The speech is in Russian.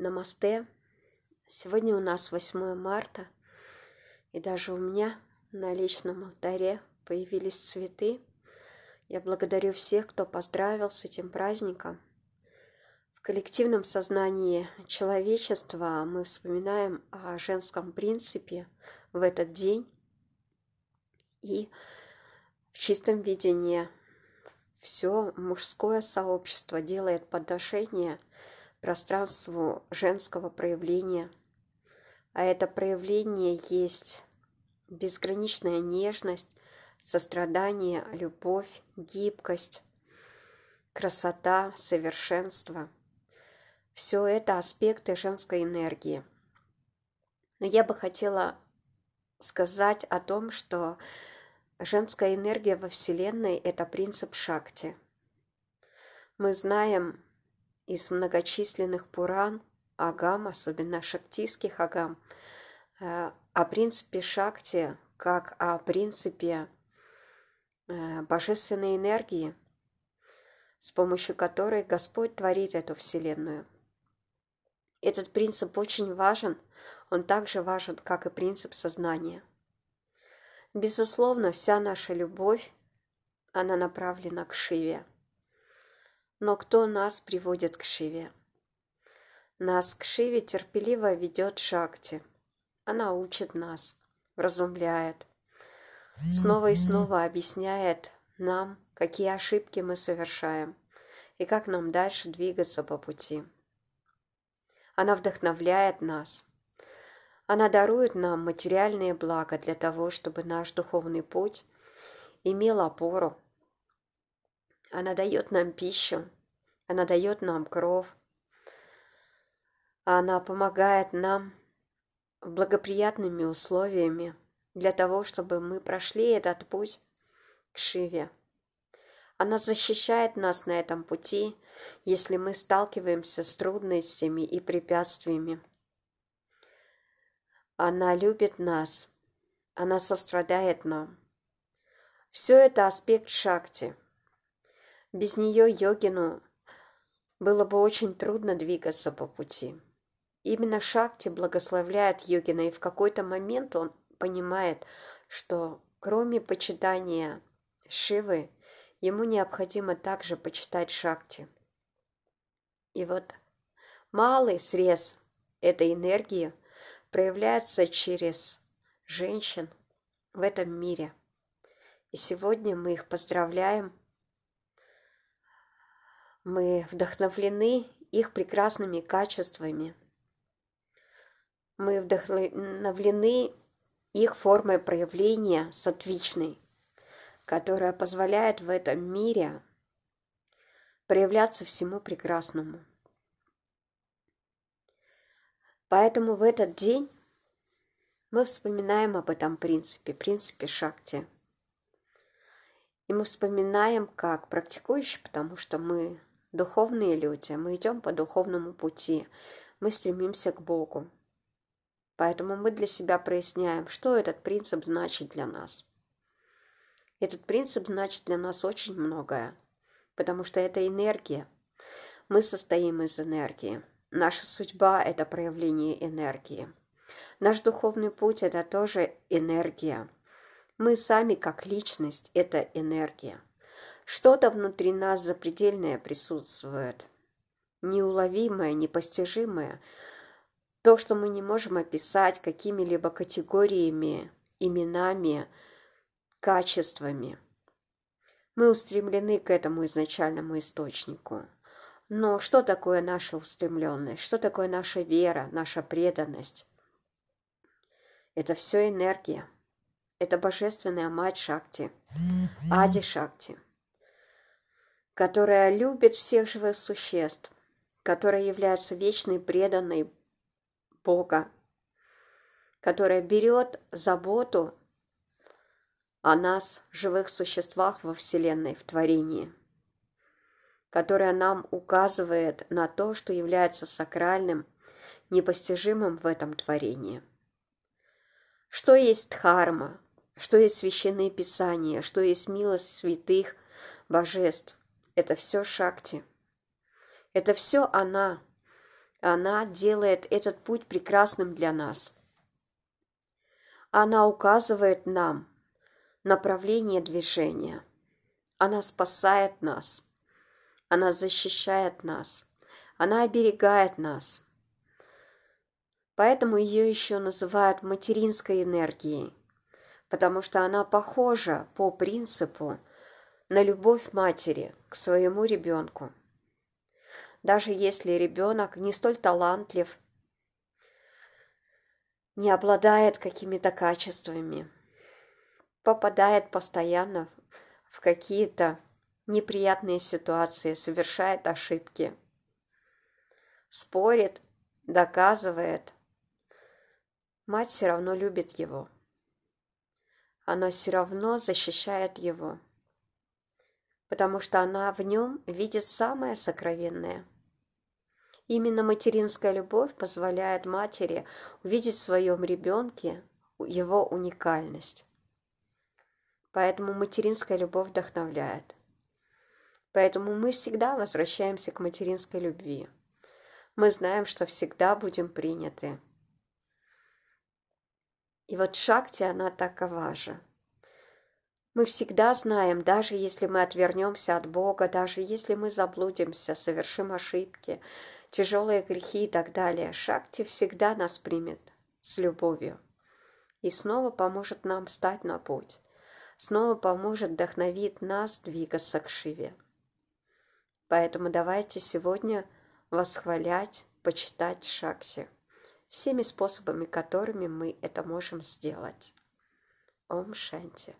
Намасте. Сегодня у нас 8 марта, и даже у меня на личном алтаре появились цветы. Я благодарю всех, кто поздравил с этим праздником. В коллективном сознании человечества мы вспоминаем о женском принципе в этот день и в чистом видении все мужское сообщество делает подношение – пространству женского проявления. А это проявление есть безграничная нежность, сострадание, любовь, гибкость, красота, совершенство. Все это аспекты женской энергии. Но я бы хотела сказать о том, что женская энергия во Вселенной – это принцип Шакти. Мы знаем, из многочисленных Пуран, Агам, особенно шактийских Агам, э, о принципе Шакти, как о принципе э, божественной энергии, с помощью которой Господь творит эту Вселенную. Этот принцип очень важен, он также важен, как и принцип сознания. Безусловно, вся наша любовь, она направлена к Шиве – но кто нас приводит к Шиве? Нас к Шиве терпеливо ведет Шакти. Она учит нас, разумляет, снова и снова объясняет нам, какие ошибки мы совершаем и как нам дальше двигаться по пути. Она вдохновляет нас. Она дарует нам материальные блага для того, чтобы наш духовный путь имел опору она дает нам пищу, она дает нам кров, она помогает нам благоприятными условиями для того, чтобы мы прошли этот путь к Шиве. Она защищает нас на этом пути, если мы сталкиваемся с трудностями и препятствиями. Она любит нас, она сострадает нам. Все это аспект Шакти – без нее йогину было бы очень трудно двигаться по пути. Именно Шакти благословляет йогина, и в какой-то момент он понимает, что кроме почитания Шивы, ему необходимо также почитать Шакти. И вот малый срез этой энергии проявляется через женщин в этом мире. И сегодня мы их поздравляем мы вдохновлены их прекрасными качествами. Мы вдохновлены их формой проявления сатвичной, которая позволяет в этом мире проявляться всему прекрасному. Поэтому в этот день мы вспоминаем об этом принципе, принципе Шакти. И мы вспоминаем, как практикующие, потому что мы духовные люди, мы идем по духовному пути, мы стремимся к Богу. Поэтому мы для себя проясняем, что этот принцип значит для нас. Этот принцип значит для нас очень многое, потому что это энергия. Мы состоим из энергии. Наша судьба – это проявление энергии. Наш духовный путь – это тоже энергия. Мы сами как личность – это энергия. Что-то внутри нас запредельное присутствует, неуловимое, непостижимое, то, что мы не можем описать какими-либо категориями, именами, качествами. Мы устремлены к этому изначальному источнику. Но что такое наша устремленность? Что такое наша вера, наша преданность? Это все энергия. Это божественная мать Шакти, Ади Шакти – которая любит всех живых существ, которая является вечной преданной Бога, которая берет заботу о нас, живых существах во Вселенной, в творении, которая нам указывает на то, что является сакральным, непостижимым в этом творении. Что есть дхарма, что есть священные писания, что есть милость святых божеств, это все Шакти. Это все она. Она делает этот путь прекрасным для нас. Она указывает нам направление движения. Она спасает нас. Она защищает нас. Она оберегает нас. Поэтому ее еще называют материнской энергией, потому что она похожа по принципу на любовь матери к своему ребенку. Даже если ребенок не столь талантлив, не обладает какими-то качествами, попадает постоянно в какие-то неприятные ситуации, совершает ошибки, спорит, доказывает. Мать все равно любит его. Она все равно защищает его потому что она в нем видит самое сокровенное. Именно материнская любовь позволяет матери увидеть в своем ребенке его уникальность. Поэтому материнская любовь вдохновляет. Поэтому мы всегда возвращаемся к материнской любви. Мы знаем, что всегда будем приняты. И вот Шакти, она такова же – мы всегда знаем, даже если мы отвернемся от Бога, даже если мы заблудимся, совершим ошибки, тяжелые грехи и так далее, Шакти всегда нас примет с любовью и снова поможет нам встать на путь, снова поможет вдохновить нас двигаться к Шиве. Поэтому давайте сегодня восхвалять, почитать Шакти всеми способами, которыми мы это можем сделать. Ом Шанти.